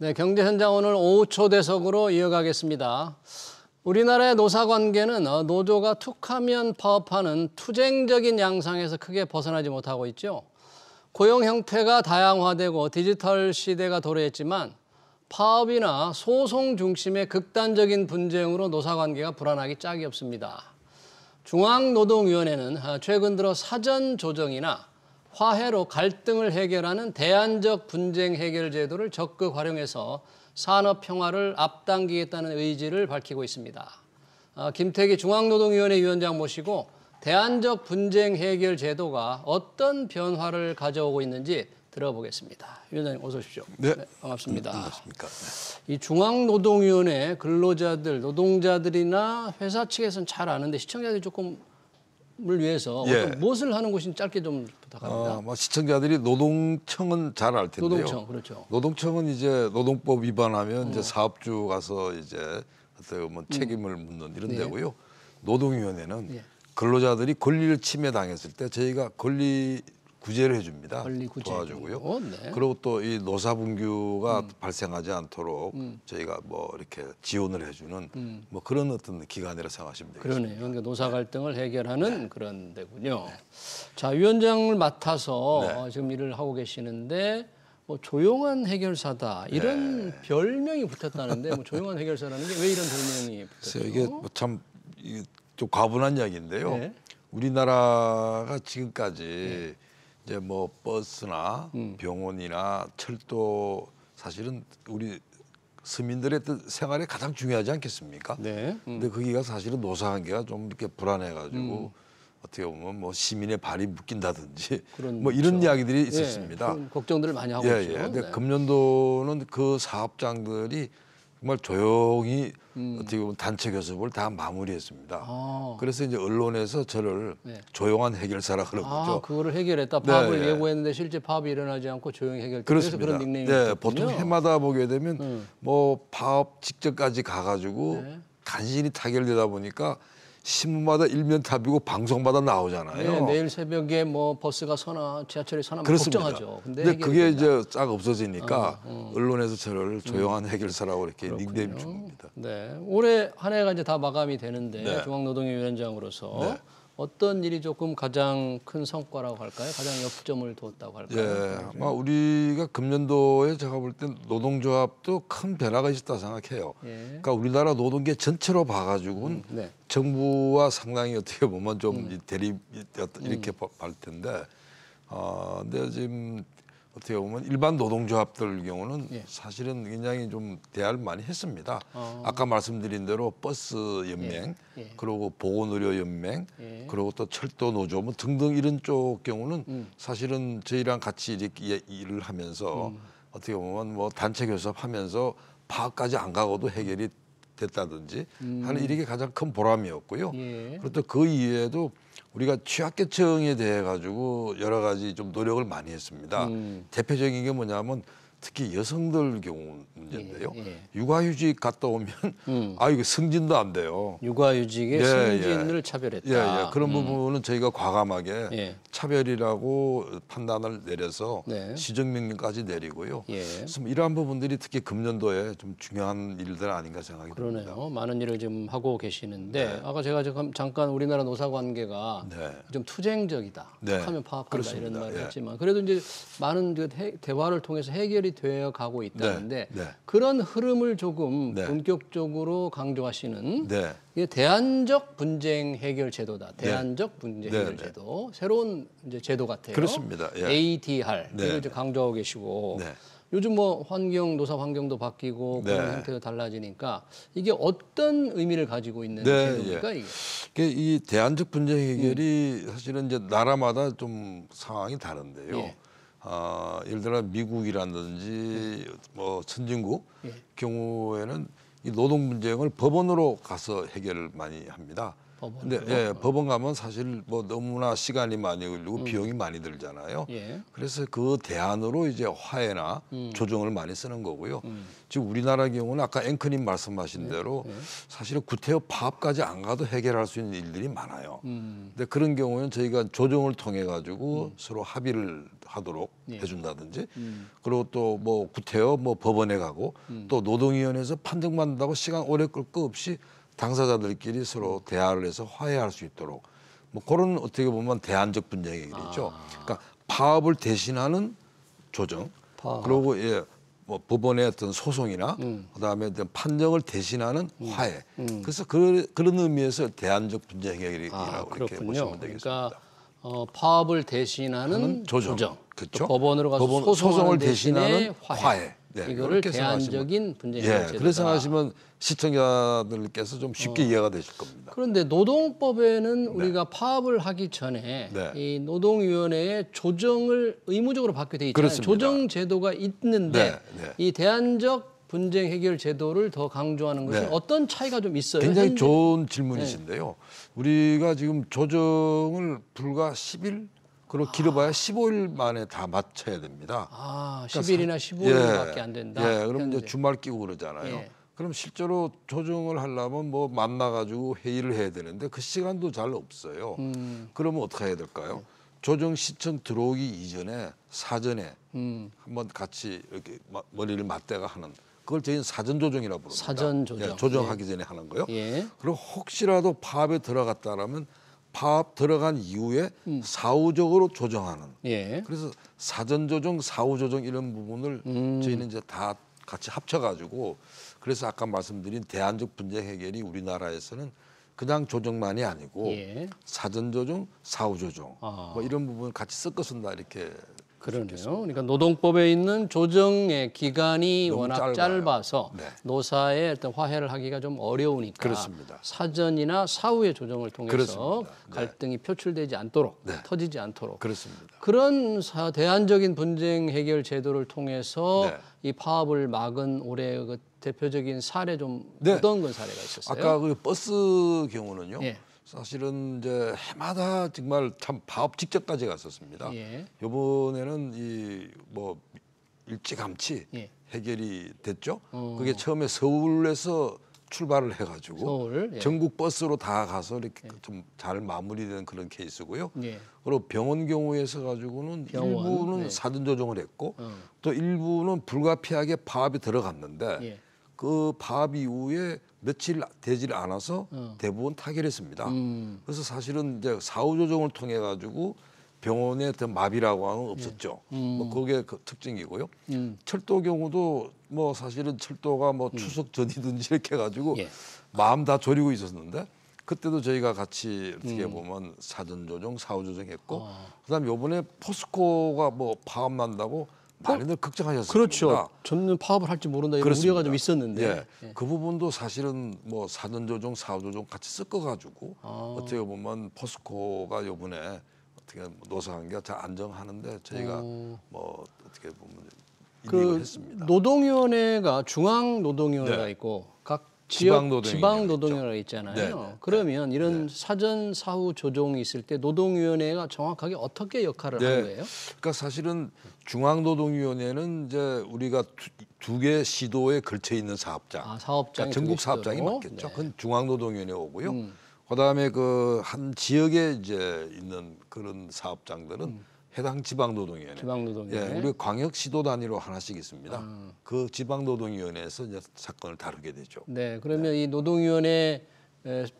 네, 경제 현장 오늘 5초 대석으로 이어가겠습니다. 우리나라의 노사 관계는 어, 노조가 툭하면 파업하는 투쟁적인 양상에서 크게 벗어나지 못하고 있죠. 고용 형태가 다양화되고 디지털 시대가 도래했지만 파업이나 소송 중심의 극단적인 분쟁으로 노사 관계가 불안하기 짝이 없습니다. 중앙노동위원회는 어, 최근 들어 사전 조정이나 화해로 갈등을 해결하는 대안적 분쟁 해결 제도를 적극 활용해서 산업 평화를 앞당기겠다는 의지를 밝히고 있습니다. 어, 김태기 중앙노동위원회 위원장 모시고 대안적 분쟁 해결 제도가 어떤 변화를 가져오고 있는지 들어보겠습니다. 위원장님 어서 오십시오. 네, 네 반갑습니다. 음, 반갑습니까? 네. 이 중앙노동위원회 근로자들, 노동자들이나 회사 측에서는 잘 아는데 시청자들이 조금 을 위해서 예. 어떤 무엇을 하는 곳인지 짧게 좀 부탁합니다. 아, 뭐 시청자들이 노동청은 잘 알 텐데요. 노동청 그렇죠. 노동청은 이제 노동법 위반하면 어. 이제 사업주 가서 이제 어떻게 보면 뭐 음. 책임을 묻는 이런 네. 데고요. 노동위원회는 예. 근로자들이 권리를 침해당했을 때 저희가 권리 구제를 해줍니다. 도와주고요. 어, 네. 그리고 또 이 노사분규가 음. 발생하지 않도록 음. 저희가 뭐 이렇게 지원을 해주는 음. 뭐 그런 어떤 기관이라 생각하시면 되겠습니다. 그러네요. 그러니까 노사 네. 갈등을 해결하는 네. 그런 데군요. 네. 자 위원장을 맡아서 네. 어, 지금 일을 하고 계시는데 뭐 조용한 해결사다 이런 네. 별명이 붙었다는데 뭐 조용한 해결사라는 게 왜 이런 별명이 붙었죠? 이게 뭐 참좀 과분한 이야기인데요. 우리나라가 지금까지 이제 뭐 버스나 음. 병원이나 철도 사실은 우리 서민들의 생활에 가장 중요하지 않겠습니까? 네. 음. 근데 거기가 사실은 노사관계가 좀 이렇게 불안해가지고 음. 어떻게 보면 뭐 시민의 발이 묶인다든지 그렇죠. 뭐 이런 이야기들이 예, 있었습니다. 예, 걱정들을 많이 하고 예, 있죠. 예. 근데 네. 금년도는 그 사업장들이 정말 조용히 음. 어떻게 보면 단체 교섭을 다 마무리했습니다. 아. 그래서 이제 언론에서 저를 네. 조용한 해결사라 그런 아, 거죠. 그거를 해결했다. 파업을 네, 네. 예고했는데 실제 파업이 일어나지 않고 조용히 해결. 그래서 그런 닉네임이 네, 보통 해마다 보게 되면 음. 뭐 파업 직전까지 가가지고 네. 간신히 타결되다 보니까 신문마다 일면탑이고 방송마다 나오잖아요. 네, 매일 새벽에 뭐 버스가 서나 지하철이 서나 그렇습니다. 걱정하죠. 근데, 근데 그게 이제 쫙 없어지니까 아, 어. 언론에서 저를 음. 조용한 음. 해결사라고 이렇게 그렇군요. 닉네임 준니다 네, 올해 한 해가 이제 다 마감이 되는데 네. 중앙노동위원장으로서 네. 어떤 일이 조금 가장 큰 성과라고 할까요? 가장 역점을 두었다고 할까요? 예, 아마 우리가 금년도에 제가 볼 때 노동조합도 큰 변화가 있었다 생각해요. 예. 그러니까 우리나라 노동계 전체로 봐가지고는 음, 네. 정부와 상당히 어떻게 보면 좀 음. 대립 이렇게 음. 볼 텐데, 어, 근데 지금 어떻게 보면 일반 노동조합들 경우는 예. 사실은 굉장히 좀 대화를 많이 했습니다. 어. 아까 말씀드린 대로 버스 연맹, 예. 예. 그리고 보건의료 연맹, 예. 그리고 또 철도 노조 뭐 등등 이런 쪽 경우는 음. 사실은 저희랑 같이 이렇게 예, 일을 하면서 음. 어떻게 보면 뭐 단체 교섭하면서 파업까지 안 가고도 해결이 됐다든지 음. 하는 이런 게 가장 큰 보람이었고요. 예. 그렇다 그 이외에도 우리가 취약계층에 대해 가지고 여러 가지 좀 노력을 많이 했습니다. 음. 대표적인 게 뭐냐면 특히 여성들 경우 문제인데요. 예, 예. 육아휴직 갔다 오면 음. 아 이거 승진도 안 돼요. 육아휴직에 예, 예. 승진을 차별했다. 예, 예. 그런 음. 부분은 저희가 과감하게 차별이라고 판단을 내려서 네. 시정명령까지 내리고요. 그래서 이러한 부분들이 특히 금년도에 좀 중요한 일들 아닌가 생각이 그러네요. 듭니다. 많은 일을 지금 하고 계시는데 네. 아까 제가 잠깐 우리나라 노사 관계가 네. 좀 투쟁적이다. 네. 하면 파업한다 그렇습니다. 이런 말을 했지만 그래도 이제 많은 그 대화를 통해서 해결이 해결이 되어 가고 있다는데 네, 네. 그런 흐름을 조금 네. 본격적으로 강조하시는 네. 이게 대안적 분쟁 해결 제도다. 네. 대안적 분쟁 해결 네, 제도 새로운 이제 제도 같아요. 그렇습니다. 예. ADR 이걸 이제 강조하고 계시고 요즘 뭐 환경 노사 환경도 바뀌고 그런 형태도 달라지니까 이게 어떤 의미를 가지고 있는 제도입니까 예. 이게? 이 대안적 분쟁 해결이 음. 사실은 이제 나라마다 좀 상황이 다른데요. 예. 아, 예를 들어 미국이라든지 뭐 선진국 예. 경우에는 이 노동 분쟁을 법원으로 가서 해결을 많이 합니다. 법원. 네, 예, 법원 가면 사실 뭐 너무나 시간이 많이 걸리고 음. 비용이 많이 들잖아요. 예. 그래서 그 대안으로 이제 화해나 음. 조정을 많이 쓰는 거고요. 음. 지금 우리나라 경우는 아까 앵커님 말씀하신 네. 대로 예. 사실은 구태여 파업까지 안 가도 해결할 수 있는 일들이 많아요. 음. 근데 그런 경우는 저희가 조정을 통해 가지고 음. 서로 합의를 하도록 네. 해준다든지 음. 그리고 또 뭐 구태여 뭐 법원에 가고 또 노동위원회에서 판정 받는다고 시간 오래 끌 거 없이 당사자들끼리 서로 대화를 해서 화해할 수 있도록 뭐 그런 어떻게 보면 대안적 분쟁이죠 아. 그러니까 파업을 대신하는 조정 파업. 그리고 예, 뭐 법원의 어떤 소송이나 음. 그다음에 어떤 판정을 대신하는 음. 화해. 음. 그래서 그, 런 의미에서 대안적 분쟁 해결이라고 아, 이렇게 보시면 되겠습니다. 그러니까 어, 파업을 대신하는 조정, 조정. 그렇죠. 법원으로 가서 법원, 소송을 대신하는 화해. 화해. 네, 이거를 대안적인 분쟁 해소제도다. 예, 그렇게 생각하시면 시청자들께서 좀 쉽게 어. 이해가 되실 겁니다. 그런데 노동법에는 네. 우리가 파업을 하기 전에 네. 이 노동위원회의 조정을 의무적으로 받게 돼 있잖아요. 그렇습니다. 조정 제도가 있는데 네, 네. 이 대안적 분쟁 해결 제도를 더 강조하는 것이 네. 어떤 차이가 좀 있어요? 굉장히 현재? 좋은 질문이신데요. 우리가 지금 조정을 불과 10일 그리고 길어봐야 15일 만에 다 맞춰야 됩니다. 아, 그러니까 10일이나 15일밖에 예. 안 된다. 예, 그럼 현재. 이제 주말 끼고 그러잖아요. 예. 그럼 실제로 조정을 하려면 뭐 만나가지고 회의를 해야 되는데 그 시간도 잘 없어요. 음. 그러면 어떻게 해야 될까요? 예. 조정 시청 들어오기 이전에 사전에 음. 한번 같이 이렇게 머리를 맞대가 하는 그걸 저희는 사전 조정이라고 부릅니다. 사전 조정. 예, 조정하기 예. 전에 하는 거요. 예. 그리고 혹시라도 파업에 들어갔다라면 파업 들어간 이후에 음. 사후적으로 조정하는. 예. 그래서 사전 조정, 사후 조정 이런 부분을 음. 저희는 이제 다 같이 합쳐가지고 그래서 아까 말씀드린 대안적 분쟁 해결이 우리나라에서는 그냥 조정만이 아니고 예. 사전 조정, 사후 조정 아. 뭐 이런 부분 을 같이 섞어 쓴다 이렇게 그러네요. 그러니까 노동법에 있는 조정의 기간이 워낙 짧아요. 짧아서 네. 노사의 어떤 화해를 하기가 좀 어려우니까 그렇습니다. 사전이나 사후의 조정을 통해서 그렇습니다. 네. 갈등이 표출되지 않도록 네. 터지지 않도록 그렇습니다. 그런 사, 대안적인 분쟁 해결 제도를 통해서 네. 이 파업을 막은 올해 그 대표적인 사례 좀 네. 어떤 건 그 사례가 있었어요? 아까 그 버스 경우는요. 예. 사실은 이제 해마다 정말 참 파업 직전까지 갔었습니다. 예. 이번에는 이 뭐 일찌감치 예. 해결이 됐죠. 어. 그게 처음에 서울에서 출발을 해가지고 서울, 예. 전국 버스로 다 가서 이렇게 예. 좀잘 마무리된 그런 케이스고요. 예. 그리고 병원 경우에서 가지고는 병원, 일부는 네. 사전 조정을 했고 어. 또 일부는 불가피하게 파업이 들어갔는데 그 파업 이후에 며칠 되질 않아서 어. 대부분 타결했습니다. 음. 그래서 사실은 이제 사후 조정을 통해 가지고 병원에 어떤 마비라고 하는 예. 없었죠. 예. 음. 뭐 그게 그 특징이고요. 음. 철도 경우도 뭐 사실은 철도가 뭐 음. 추석 전이든지 이렇게 해가지고 예. 마음 다 졸이고 있었는데 그때도 저희가 같이 어떻게 음. 보면 사전 조정, 사후 조정했고 아. 그다음에 요번에 포스코가 뭐 파업 난다고 뭐 많이들 걱정하셨습니다. 그렇죠. 전면 파업을 할지 모른다 이런 우려가 좀 있었는데 예. 예. 그 부분도 사실은 뭐 사전 조정, 사후 조정 같이 섞어가지고 아. 어떻게 보면 포스코가 요번에 어떻게 노사관계가 잘 안정하는데 저희가 오. 뭐 어떻게 보면 그 했습니다. 노동위원회가 중앙 노동위원회가 네. 있고 각 지방 노동 위원회 있잖아요. 네네. 네, 네. 그러면 네. 이런 네 사전 사후 조정이 있을 때 노동위원회가 정확하게 어떻게 역할을 하는 거예요? 그러니까 사실은 중앙노동위원회는 이제 우리가 두개 두 시도에 걸쳐 있는 사업장, 아, 사업장 그러니까 전국 사업장이 맞겠죠. 네. 그건 중앙노동위원회 오고요. 음. 그다음에 그 한 지역에 이제 있는 그런 사업장들은 음. 해당 지방노동위원회. 지방노동위 예, 우리 광역시도 단위로 하나씩 있습니다. 아. 그 지방노동위원회에서 이제 사건을 다루게 되죠. 네, 그러면 네. 이 노동위원회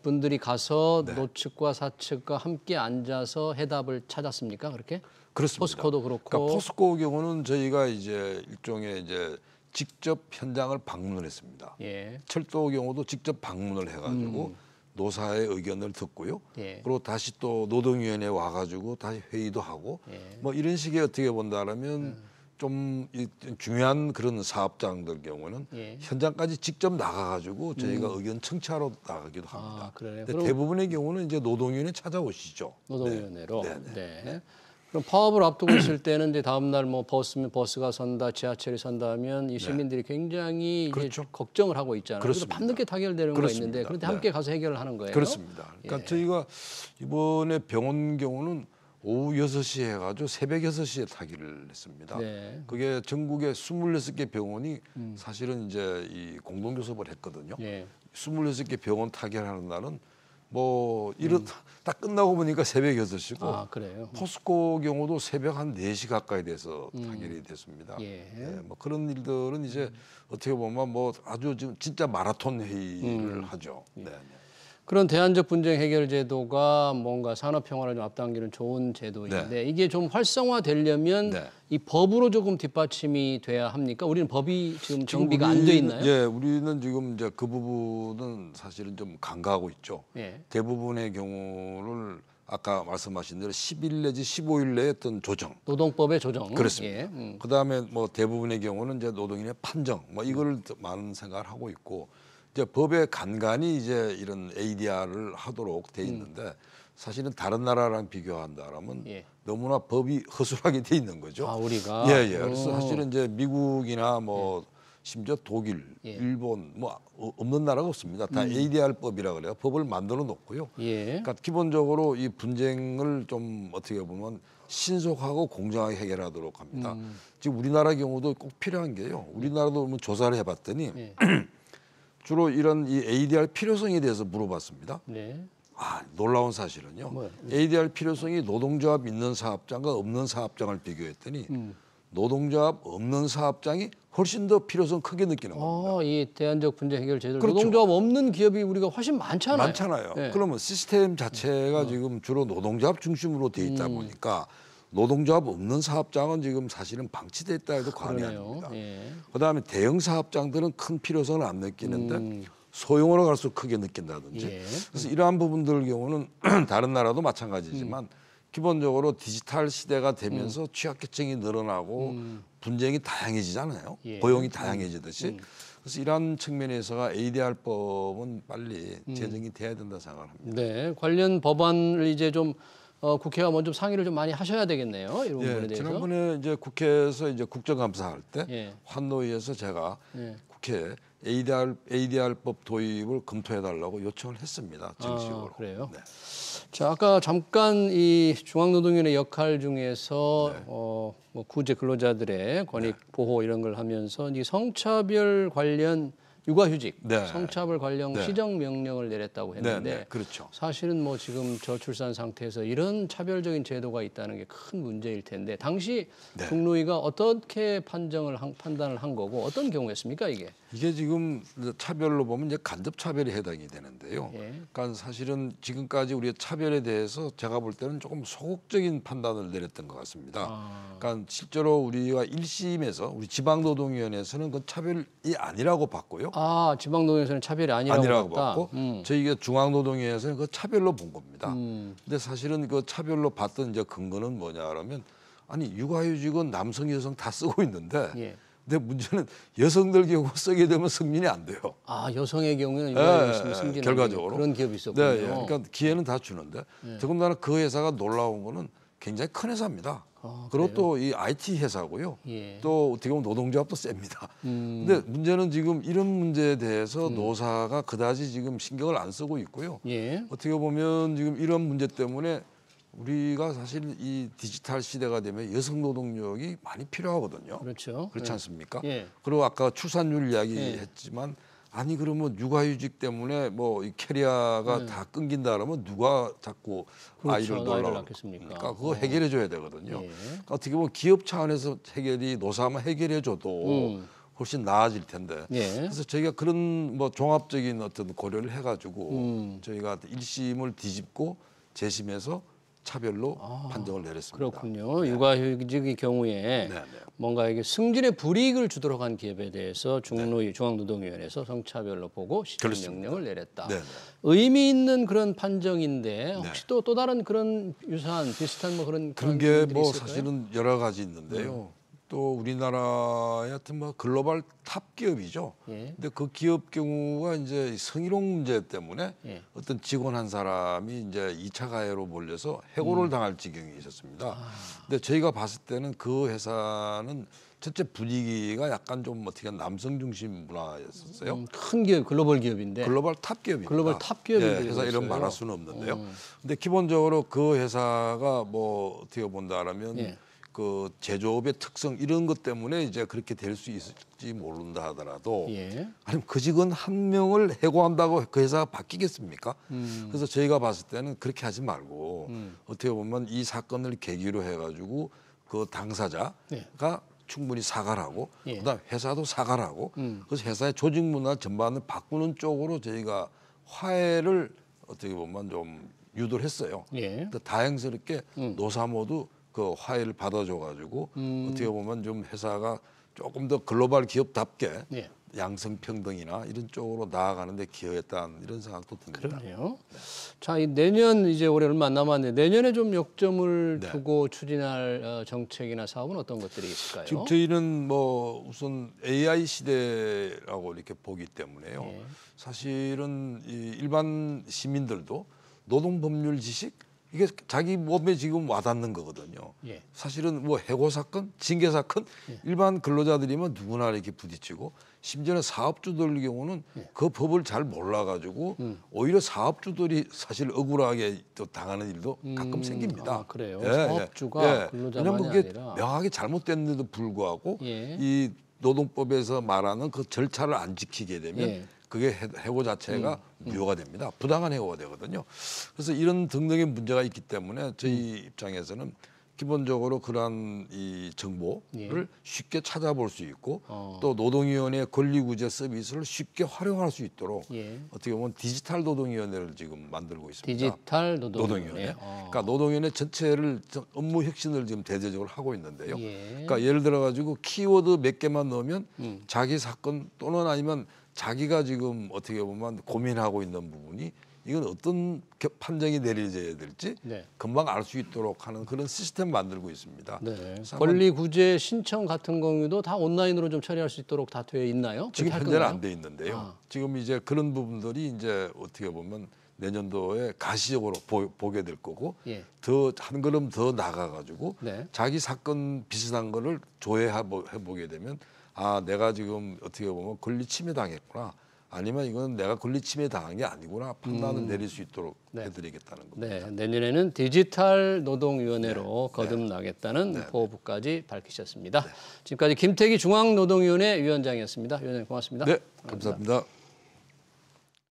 분들이 가서 네. 노측과 사측과 함께 앉아서 해답을 찾았습니까? 그렇게? 그렇습니다. 포스코도 그렇고. 그러니까 포스코 경우는 저희가 이제 일종의 이제 직접 현장을 방문을 했습니다. 예. 철도 경우도 직접 방문을 해가지고. 음. 노사의 의견을 듣고요. 예. 그리고 다시 또 노동위원회 와가지고 다시 회의도 하고 예. 뭐 이런 식의 어떻게 본다라면 음. 좀 중요한 그런 사업장들 경우는 예. 현장까지 직접 나가가지고 저희가 음. 의견 청취하러 나가기도 합니다. 아, 그래요? 대부분의 경우는 이제 노동위원회 찾아오시죠. 노동위원회로. 네. 네. 네. 네. 그럼 파업을 앞두고 있을 때는 이제 다음 날뭐 버스면 버스가 선다, 지하철이 선다면 이 네. 시민들이 굉장히 그렇죠. 걱정을 하고 있잖아요. 그래서 밤늦게 타결되는 그렇거 있는데 그런데 네. 함께 가서 해결을 하는 거예요. 그렇습니다. 그러니까 예. 저희가 이번에 병원 경우는 오후 여섯 시 해가지고 새벽 여섯 시에 타기를 했습니다. 네. 그게 전국에 스물여섯 개 병원이 음. 사실은 이제 이 공동교섭을 했거든요. 예. 스물여섯 개 병원 타결하는 날은 뭐 이렇 음. 다 끝나고 보니까 새벽 여섯 시고 아, 그래요? 포스코 경우도 새벽 한네시 가까이 돼서 타결이 음. 됐습니다. 예. 예. 뭐 그런 일들은 이제 음. 어떻게 보면 뭐 아주 지금 진짜 마라톤 회의를 음. 하죠. 예. 네. 네. 그런 대안적 분쟁 해결 제도가 뭔가 산업 평화를 좀 앞당기는 좋은 제도인데 네. 이게 좀 활성화되려면 네. 이 법으로 조금 뒷받침이 돼야 합니까? 우리는 법이 지금 정비가 안 돼 있나요? 예, 우리는 지금 이제 그 부분은 사실은 좀 간과하고 있죠. 예. 대부분의 경우를 아까 말씀하신 대로 10일 내지 15일 내에 어떤 조정. 노동법의 조정. 그렇습니다. 예. 음. 그다음에 뭐 대부분의 경우는 이제 노동인의 판정. 뭐 이거를 많은 생각을 하고 있고 이제 법에 간간이 이제 이런 ADR을 하도록 돼 있는데 음. 사실은 다른 나라랑 비교한다라면 예. 너무나 법이 허술하게 돼 있는 거죠. 아, 우리가 예예. 예. 그래서 사실은 이제 미국이나 뭐 예. 심지어 독일, 예. 일본 뭐 어, 없는 나라가 없습니다. 다 음. ADR법이라 그래요. 법을 만들어 놓고요. 예. 그러니까 기본적으로 이 분쟁을 좀 어떻게 보면 신속하고 공정하게 해결하도록 합니다. 음. 지금 우리나라 경우도 꼭 필요한 게요. 우리나라도 조사를 해봤더니. 예. 주로 이런 이 ADR 필요성에 대해서 물어봤습니다. 네. 아, 놀라운 사실은요. 뭐요? ADR 필요성이 노동조합 있는 사업장과 없는 사업장을 비교했더니 음. 노동조합 없는 사업장이 훨씬 더 필요성 크게 느끼는 아, 겁니다. 어, 이 대안적 분쟁 해결 제도. 그렇죠. 노동조합 없는 기업이 우리가 훨씬 많잖아요. 많잖아요. 네. 그러면 시스템 자체가 어. 지금 주로 노동조합 중심으로 돼 있다 음. 보니까 음. 노동조합 없는 사업장은 지금 사실은 방치됐다 해도 과언이 아닙니다. 예. 그다음에 대형 사업장들은 큰 필요성을 안 느끼는데 음. 소형으로 갈수록 크게 느낀다든지 예. 그래서 이러한 부분들 경우는 다른 나라도 마찬가지지만 음. 기본적으로 디지털 시대가 되면서 음. 취약계층이 늘어나고 음. 분쟁이 다양해지잖아요. 예. 고용이 다양해지듯이. 음. 그래서 이러한 측면에서가 ADR법은 빨리 제정이 음. 돼야 된다 생각합니다. 네, 관련 법안을 이제 좀 어, 국회와 먼저 상의를 좀 많이 하셔야 되겠네요. 이런 예, 부분에 대해서. 지난번에 이제 국회에서 이제 국정감사할 때 예. 환노위에서 제가 예. 국회에 ADR, ADR법 도입을 검토해달라고 요청을 했습니다. 아, 정식으로. 아, 그래요? 네. 자, 아까 잠깐 이 중앙노동위원회 역할 중에서 네. 어, 뭐 구제 근로자들의 권익 네. 보호 이런 걸 하면서 이 성차별 관련 육아휴직, 네. 성차별 관련 네. 시정 명령을 내렸다고 네, 했는데 네. 그렇죠. 사실은 뭐 지금 저출산 상태에서 이런 차별적인 제도가 있다는 게 큰 문제일 텐데 당시 네. 국노위가 어떻게 판정을 한, 판단을 한 거고 어떤 경우였습니까 이게? 이게 지금 차별로 보면 이제 간접 차별에 해당이 되는데요. 예. 그러니까 사실은 지금까지 우리의 차별에 대해서 제가 볼 때는 조금 소극적인 판단을 내렸던 것 같습니다. 아. 그러니까 실제로 우리가 일심에서 우리 지방노동위원회에서는 그 차별이 아니라고 봤고요. 거죠. 아 지방노동에서는 차별이 아니라고, 아니라고 봤고 음. 저희가 중앙노동위에서는 그 차별로 본 겁니다. 음. 근데 사실은 그 차별로 봤던 이제 근거는 뭐냐 그면 아니 육아휴직은 남성 여성 다 쓰고 있는데 예. 근데 문제는 여성들 경우 쓰게 되면 승진이 안 돼요. 아 여성의 경우는 예, 예 승진 예, 결과적으로 그런 기업이 있었군요. 네, 예. 그러니까 기회는 다 주는데 예. 더군다나 그 회사가 놀라운 거는 굉장히 큰 회사입니다. 아, 그리고 또 이 IT 회사고요. 예. 또 어떻게 보면 노동조합도 셉니다. 음. 근데 문제는 지금 이런 문제에 대해서 음. 노사가 그다지 지금 신경을 안 쓰고 있고요. 예. 어떻게 보면 지금 이런 문제 때문에 우리가 사실 이 디지털 시대가 되면 여성 노동력이 많이 필요하거든요. 그렇죠. 그렇지 예. 않습니까? 예. 그리고 아까 출산율 이야기했지만 예. 아니 그러면 육아휴직 때문에 뭐이 캐리어가 네. 다 끊긴다 그러면 누가 자꾸 그렇죠. 아이를 놀라겠습니까? 그니까 그거 해결해 줘야 되거든요. 예. 그러니까 어떻게 보면 기업 차원에서 해결이 노사만 해결해 줘도 음. 훨씬 나아질 텐데. 예. 그래서 저희가 그런 뭐 종합적인 어떤 고려를 해가지고 음. 저희가 일심을 뒤집고 재심해서 차별로 아, 판정을 내렸습니다. 그렇군요. 네. 육아휴직의 경우에 네네. 네. 뭔가 이게 승진의 불이익을 주도록 한 기업에 대해서 중노위 네. 중앙노동위원회에서 성차별로 보고 시정 명령을 내렸다. 네네. 네. 의미 있는 그런 판정인데 네. 혹시 또또 네. 또 다른 그런 유사한 비슷한 뭐 그런 그런 게 뭐 사실은 여러 가지 있는데요. 음. 또 우리나라의 하여튼 뭐 글로벌 탑 기업이죠. 예. 근데 그 기업 경우가 이제 성희롱 문제 때문에 예. 어떤 직원 한 사람이 이제 2차 가해로 몰려서 해고를 음. 당할 지경이 있었습니다. 아. 근데 저희가 봤을 때는 그 회사는 첫째 분위기가 약간 좀 어떻게 남성 중심 문화였었어요. 음, 큰 기업, 글로벌 기업인데. 글로벌 탑 기업입니다. 글로벌 탑 기업인데. 예, 회사 이름 말할 수는 없는데요. 음. 근데 기본적으로 그 회사가 뭐 어떻게 본다라면 예. 그 제조업의 특성 이런 것 때문에 이제 그렇게 될 수 있을지 모른다 하더라도 예. 아니면 그 직원 한 명을 해고한다고 그 회사가 바뀌겠습니까? 음. 그래서 저희가 봤을 때는 그렇게 하지 말고 음. 어떻게 보면 이 사건을 계기로 해가지고 그 당사자가 예. 충분히 사과를 하고 예. 그다음 회사도 사과를 하고 음. 그래서 회사의 조직 문화 전반을 바꾸는 쪽으로 저희가 화해를 어떻게 보면 좀 유도를 했어요. 예. 그러니까 다행스럽게 음. 노사 모두 그 화해를 받아줘가지고 음. 어떻게 보면 좀 회사가 조금 더 글로벌 기업답게 예. 양성 평등이나 이런 쪽으로 나아가는데 기여했다는 이런 생각도 듭니다. 그러네요. 자, 이 내년 이제 올해 얼마 남았는데 내년에 좀 역점을 네. 두고 추진할 어, 정책이나 사업은 어떤 것들이 있을까요? 지금 저희는 뭐 우선 AI 시대라고 이렇게 보기 때문에요. 네. 사실은 이 일반 시민들도 노동 법률 지식 이게 자기 몸에 지금 와닿는 거거든요. 예. 사실은 뭐 해고 사건, 징계 사건 예. 일반 근로자들이면 누구나 이렇게 부딪히고 심지어는 사업주들 경우는 예. 그 법을 잘 몰라가지고 음. 오히려 사업주들이 사실 억울하게 또 당하는 일도 음. 가끔 생깁니다. 아, 그래요. 예, 예. 사업주가 예. 근로자만이 왜냐면 그게 명확히 잘못됐는데도 불구하고 이 노동법에서 말하는 그 절차를 안 지키게 되면. 그게 해고 자체가 음. 무효가 음. 됩니다. 부당한 해고가 되거든요. 그래서 이런 등등의 문제가 있기 때문에 저희 음. 입장에서는 기본적으로 그러한 이 정보를 예. 쉽게 찾아볼 수 있고 어. 또 노동위원회 권리구제 서비스를 쉽게 활용할 수 있도록 예. 어떻게 보면 디지털 노동위원회를 지금 만들고 있습니다. 디지털 노동위원회. 노동위원회. 어. 그러니까 노동위원회 전체를 업무 혁신을 지금 대대적으로 하고 있는데요. 예. 그러니까 예를 들어 가지고 키워드 몇 개만 넣으면 음. 자기 사건 또는 아니면 자기가 지금 어떻게 보면 고민하고 있는 부분이 이건 어떤 판정이 내려져야 될지 네. 금방 알 수 있도록 하는 그런 시스템 만들고 있습니다. 네. 권리 구제 신청 같은 경우도 다 온라인으로 좀 처리할 수 있도록 다돼 있나요? 그 지금 현재는 안돼 있는데요. 아. 지금 이제 그런 부분들이 이제 어떻게 보면 내년도에 가시적으로 보, 게될 거고 예. 더한 걸음 더 나가가지고 네. 자기 사건 비슷한 거를 조회해 보게 되면 아 내가 지금 어떻게 보면 권리 침해 당했구나 아니면 이건 내가 권리 침해 당한 게 아니구나 판단을 음. 내릴 수 있도록 네. 해드리겠다는 겁니다. 네, 내년에는 디지털 노동위원회로 네. 네. 거듭나겠다는 네. 포부까지 네. 밝히셨습니다. 네. 지금까지 김태기 중앙노동위원회 위원장이었습니다. 위원장님 고맙습니다. 네, 감사합니다. 감사합니다.